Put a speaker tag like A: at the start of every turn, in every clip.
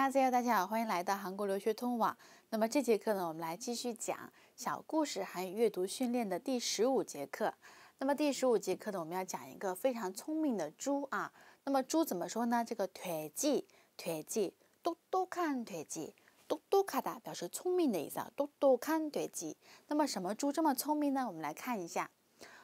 A: 大家好，大家好，欢迎来到韩国留学通网。那么这节课呢，我们来继续讲小故事韩语阅读训练的第十五节课。那么第十五节课呢，我们要讲一个非常聪明的猪啊。那么猪怎么说呢？这个腿鸡腿鸡，嘟嘟看腿鸡，嘟嘟咔哒表示聪明的意思啊。嘟嘟看腿鸡。那么什么猪这么聪明呢？我们来看一下。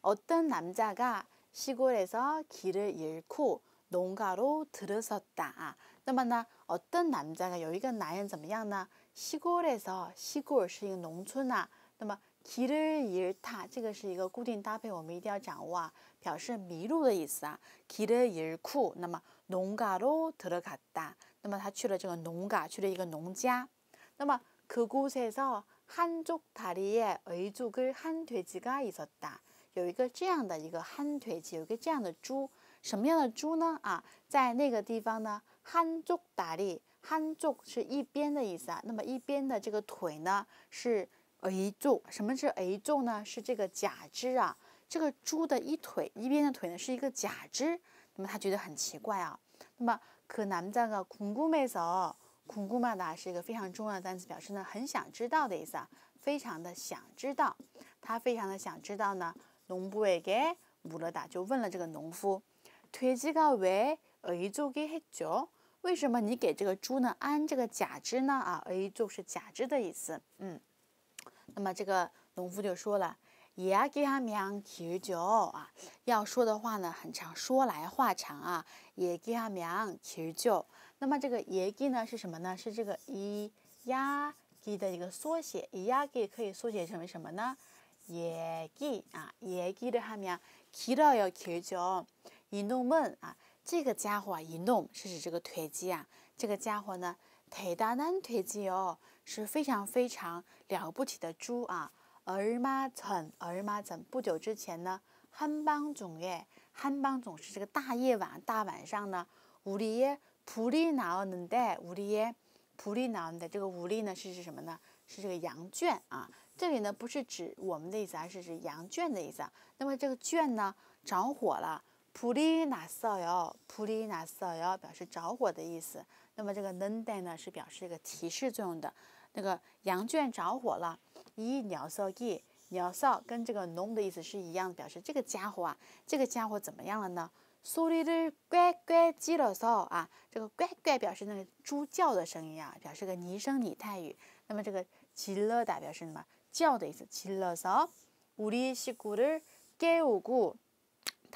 A: 我登南자가시골에서길을잃고농가로들어섰다那么呢，어떤남자가有一个男人怎么样呢？시골에서시골是一个农村呐。那么길을잃다这个是一个固定搭配，我们一定要掌握啊，表示迷路的意思啊。길을잃 고， 那么농가로들어갔 다。 那么他去了这个农家，去了一个农家。那么그곳에서한쪽다리에외족을한돼지가있었 다。 有一个这样的一个憨腿猪，有一个这样的猪，什么样的猪呢？啊，在那个地方呢？한쪽다리한쪽是一边的意思啊，那么一边的这个腿呢是 A 쪽， 什么是 A 쪽呢？是这个假肢啊，这个猪的一腿，一边的腿呢是一个假肢。那么他觉得很奇怪啊。那么可难在了，궁구매서궁구매다是一个非常重要的单词，表示呢很想知道的意思啊，非常的想知道。他非常的想知道呢，농부에게물다就问了这个农夫，돼지가왜 A 쪽이했 죠？ 为什么你给这个猪呢安这个假肢呢？啊，a 就是假肢的意思。嗯，那么这个农夫就说了，야기하면기울 죠。 啊，要说的话呢很长，说来话长啊。야기하면기울 죠。 那么这个야기呢是什么呢？是这个이야기的一个缩写。이야기可以缩写成为什么呢？야 기。 啊，야기를하면기러여기울죠이놈은啊。这个家伙啊，一弄是指这个腿肌啊。这个家伙呢，腿大难腿肌哦，是非常非常了不起的猪啊。儿妈噌儿妈噌！不久之前呢，汉邦总耶，汉邦总是这个大夜晚大晚上呢，屋里耶普利老冷带屋里耶普利老的这个屋里呢是指什么呢？是这个羊圈啊。这里呢不是指我们的意思，而是指羊圈的意思。那么这个圈呢着火了。扑里那烧哟，扑里那烧哟，表示着火的意思。那么这个冷蛋呢，是表示一个提示作用的。那个羊圈着火了。一鸟烧一鸟烧，跟这个浓的意思是一样，表示这个家伙啊，这个家伙怎么样了呢？苏里的乖乖鸡了骚啊，这个乖乖表示那个猪叫的声音啊，表示个拟声拟态语。那么这个吉乐达表示什么？叫的意思，吉乐烧。우리시구를깨우고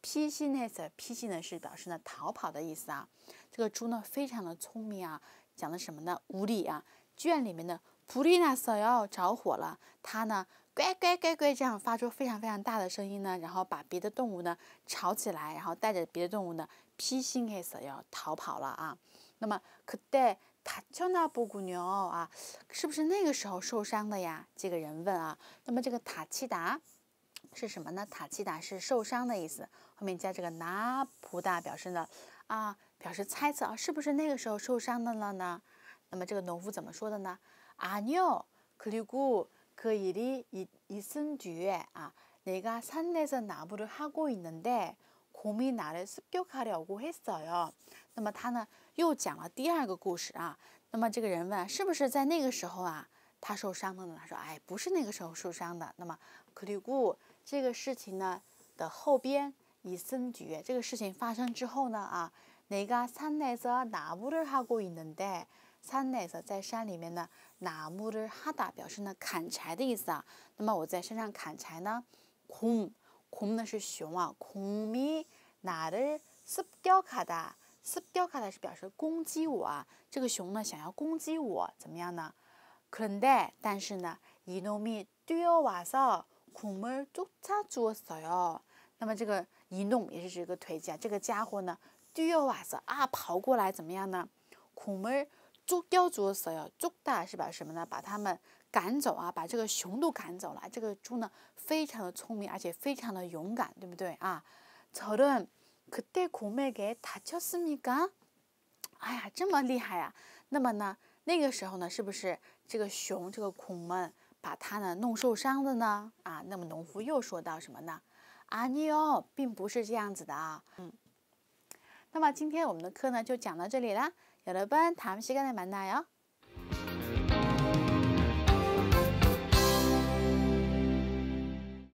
A: p C n e s e p C 呢？是表示呢逃跑的意思啊，这个猪呢非常的聪明啊，讲的什么呢？无理啊，圈里面的普利纳索要着火了，它呢乖乖乖乖这样发出非常非常大的声音呢，然后把别的动物呢吵起来，然后带着别的动物呢 p C n e s e 要逃跑了啊。那么 o d a y h a 那布谷鸟啊，是不是那个时候受伤的呀？这个人问啊，那么这个塔奇达。是什么呢？塔奇达是受伤的意思，后面加这个拿普达表示呢啊，表示猜测啊，是不是那个时候受伤的了呢？那么这个农夫怎么说的呢？아뇨그리고그이리이이승주에아내가산에서나무를하고있는데고민나를습격하려고했어요那么他呢又讲了第二个故事啊。那么这个人问，是不是在那个时候啊他受伤的呢？他说，哎，不是那个时候受伤的。那么그리고这个事情呢的后边，以森觉这个事情发生之后呢啊，哪个桑奈色纳木勒哈过伊能带，桑奈色在山里面呢，纳木勒哈达表示呢砍柴的意思啊。那么我在山上砍柴呢，空空呢是熊啊，空米纳的是叼卡达，是叼卡是表示攻击我啊。这个熊呢想要攻击我，怎么样呢？能带，但是呢，伊诺米叼瓦少。孔门捉它捉死哟，那么这个一弄也是这个腿脚，这个家伙呢叼瓦子啊跑过来，怎么样呢？孔门捉叼捉死哟，捉它是把什么呢？把他们赶走啊，把这个熊都赶走了。这个猪呢，非常的聪明，而且非常的勇敢，对不对啊？曹论可对孔门给他叫什么？哎呀，这么厉害呀！那么呢，那个时候呢，是不是这个熊，这个孔门？把他呢弄受伤的呢啊，那么农夫又说到什么呢？啊，你哦，并不是这样子的啊，嗯。那么今天我们的课呢就讲到这里了，有的班，他们是干的满大哟。